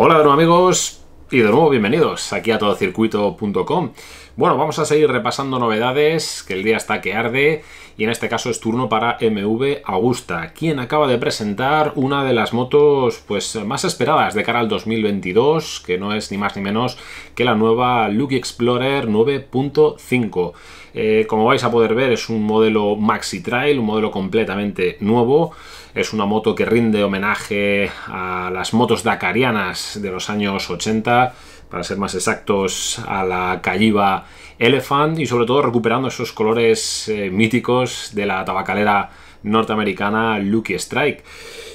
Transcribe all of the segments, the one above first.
Hola de nuevo amigos y de nuevo bienvenidos aquí a todocircuito.com bueno, vamos a seguir repasando novedades, que el día está que arde, y en este caso es turno para MV Augusta, quien acaba de presentar una de las motos pues, más esperadas de cara al 2022, que no es ni más ni menos que la nueva Lucky Explorer 9.5. Eh, como vais a poder ver, es un modelo maxi trail, un modelo completamente nuevo. Es una moto que rinde homenaje a las motos dakarianas de los años 80, para ser más exactos, a la Calliva Elephant y sobre todo recuperando esos colores eh, míticos de la tabacalera norteamericana Lucky Strike.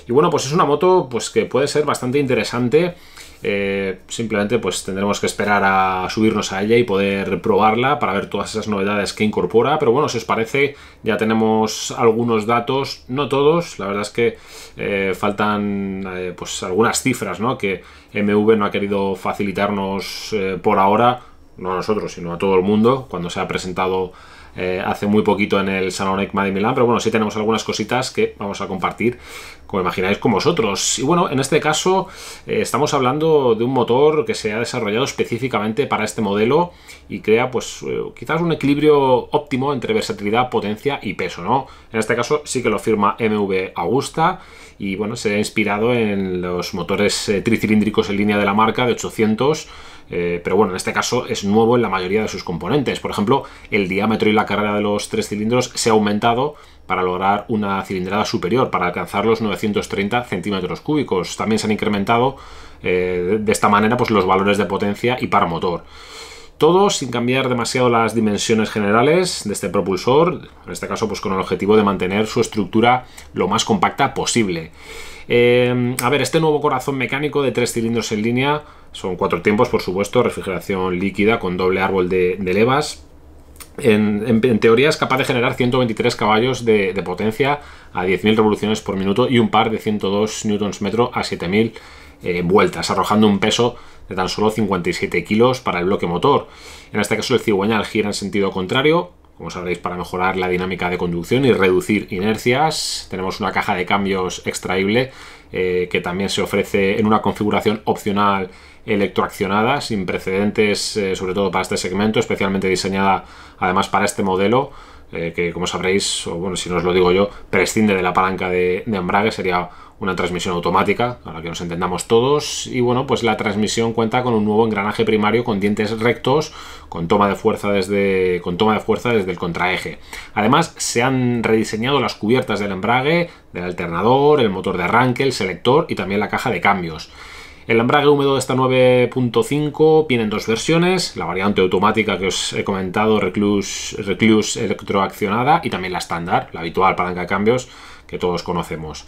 Y bueno, pues es una moto pues, que puede ser bastante interesante. Eh, simplemente pues tendremos que esperar a subirnos a ella y poder probarla para ver todas esas novedades que incorpora pero bueno si os parece ya tenemos algunos datos no todos la verdad es que eh, faltan pues algunas cifras ¿no? que MV no ha querido facilitarnos por ahora no a nosotros, sino a todo el mundo, cuando se ha presentado eh, hace muy poquito en el Salón ECMA de Milán, pero bueno, sí tenemos algunas cositas que vamos a compartir, como imagináis, con vosotros. Y bueno, en este caso eh, estamos hablando de un motor que se ha desarrollado específicamente para este modelo y crea pues eh, quizás un equilibrio óptimo entre versatilidad, potencia y peso, ¿no? En este caso sí que lo firma MV Augusta y bueno, se ha inspirado en los motores tricilíndricos en línea de la marca de 800, pero bueno, en este caso es nuevo en la mayoría de sus componentes. Por ejemplo, el diámetro y la la carga de los tres cilindros se ha aumentado para lograr una cilindrada superior, para alcanzar los 930 centímetros cúbicos. También se han incrementado eh, de esta manera pues, los valores de potencia y para motor. Todo sin cambiar demasiado las dimensiones generales de este propulsor, en este caso pues, con el objetivo de mantener su estructura lo más compacta posible. Eh, a ver, este nuevo corazón mecánico de tres cilindros en línea, son cuatro tiempos por supuesto, refrigeración líquida con doble árbol de levas, en, teoría es capaz de generar 123 caballos de, potencia a 10.000 revoluciones por minuto y un par de 102 newtons metro a 7.000 eh, vueltas, arrojando un peso de tan solo 57 kilos para el bloque motor. En este caso el cigüeñal gira en sentido contrario como sabréis, para mejorar la dinámica de conducción y reducir inercias. Tenemos una caja de cambios extraíble eh, que también se ofrece en una configuración opcional electroaccionada, sin precedentes, eh, sobre todo para este segmento, especialmente diseñada además para este modelo. Eh, que como sabréis, o bueno, si no os lo digo yo, prescinde de la palanca de, embrague, sería una transmisión automática, a la que nos entendamos todos, y bueno, pues la transmisión cuenta con un nuevo engranaje primario con dientes rectos, con toma de fuerza desde, con toma de fuerza desde el contraeje. Además, se han rediseñado las cubiertas del embrague, del alternador, el motor de arranque, el selector y también la caja de cambios. El embrague húmedo de esta 9.5 viene en dos versiones, la variante automática que os he comentado, Recluse, electroaccionada, y también la estándar, la habitual palanca de cambios que todos conocemos.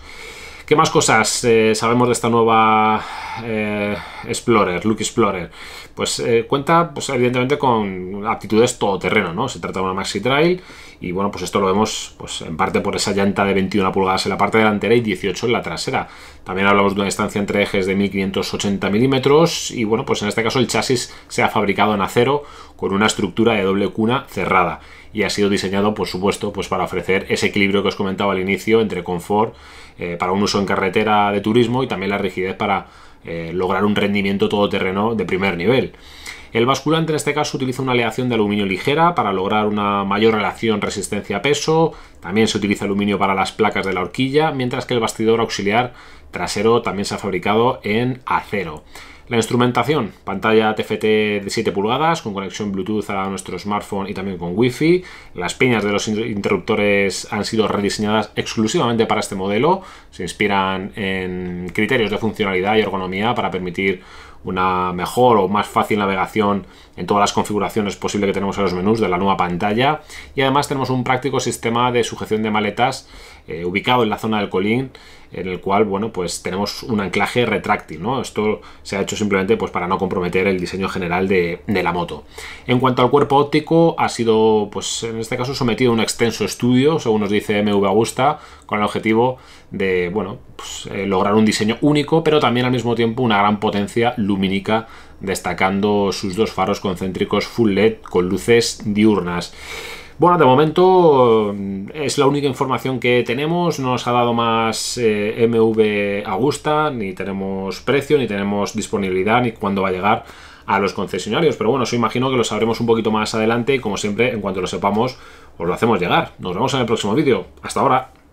¿Qué más cosas eh, sabemos de esta nueva eh, Explorer, Look Explorer, pues eh, cuenta pues, evidentemente con aptitudes todoterreno, ¿no? Se trata de una Maxi Trail y bueno, pues esto lo vemos pues en parte por esa llanta de 21 pulgadas en la parte delantera y 18 en la trasera. También hablamos de una distancia entre ejes de 1580 milímetros y bueno, pues en este caso el chasis se ha fabricado en acero con una estructura de doble cuna cerrada y ha sido diseñado, por supuesto, pues para ofrecer ese equilibrio que os comentaba al inicio entre confort eh, para un uso en carretera de turismo y también la rigidez para eh, lograr un rendimiento todoterreno de primer nivel. El basculante en este caso utiliza una aleación de aluminio ligera para lograr una mayor relación resistencia-peso, también se utiliza aluminio para las placas de la horquilla, mientras que el bastidor auxiliar trasero también se ha fabricado en acero. La instrumentación, pantalla TFT de 7 pulgadas con conexión Bluetooth a nuestro smartphone y también con Wi-Fi. Las piñas de los interruptores han sido rediseñadas exclusivamente para este modelo. Se inspiran en criterios de funcionalidad y ergonomía para permitir una mejor o más fácil navegación en todas las configuraciones posibles que tenemos en los menús de la nueva pantalla y además tenemos un práctico sistema de sujeción de maletas eh, ubicado en la zona del colín en el cual bueno pues tenemos un anclaje retráctil ¿no? esto se ha hecho simplemente pues para no comprometer el diseño general de, la moto en cuanto al cuerpo óptico ha sido pues en este caso sometido a un extenso estudio según nos dice MV Augusta con el objetivo de bueno pues, eh, lograr un diseño único pero también al mismo tiempo una gran potencia luz lumínica destacando sus dos faros concéntricos full LED con luces diurnas. Bueno, de momento eh, es la única información que tenemos, no nos ha dado más eh, mv a gusta ni tenemos precio, ni tenemos disponibilidad, ni cuándo va a llegar a los concesionarios, pero bueno, eso imagino que lo sabremos un poquito más adelante y como siempre, en cuanto lo sepamos, os lo hacemos llegar. Nos vemos en el próximo vídeo. Hasta ahora.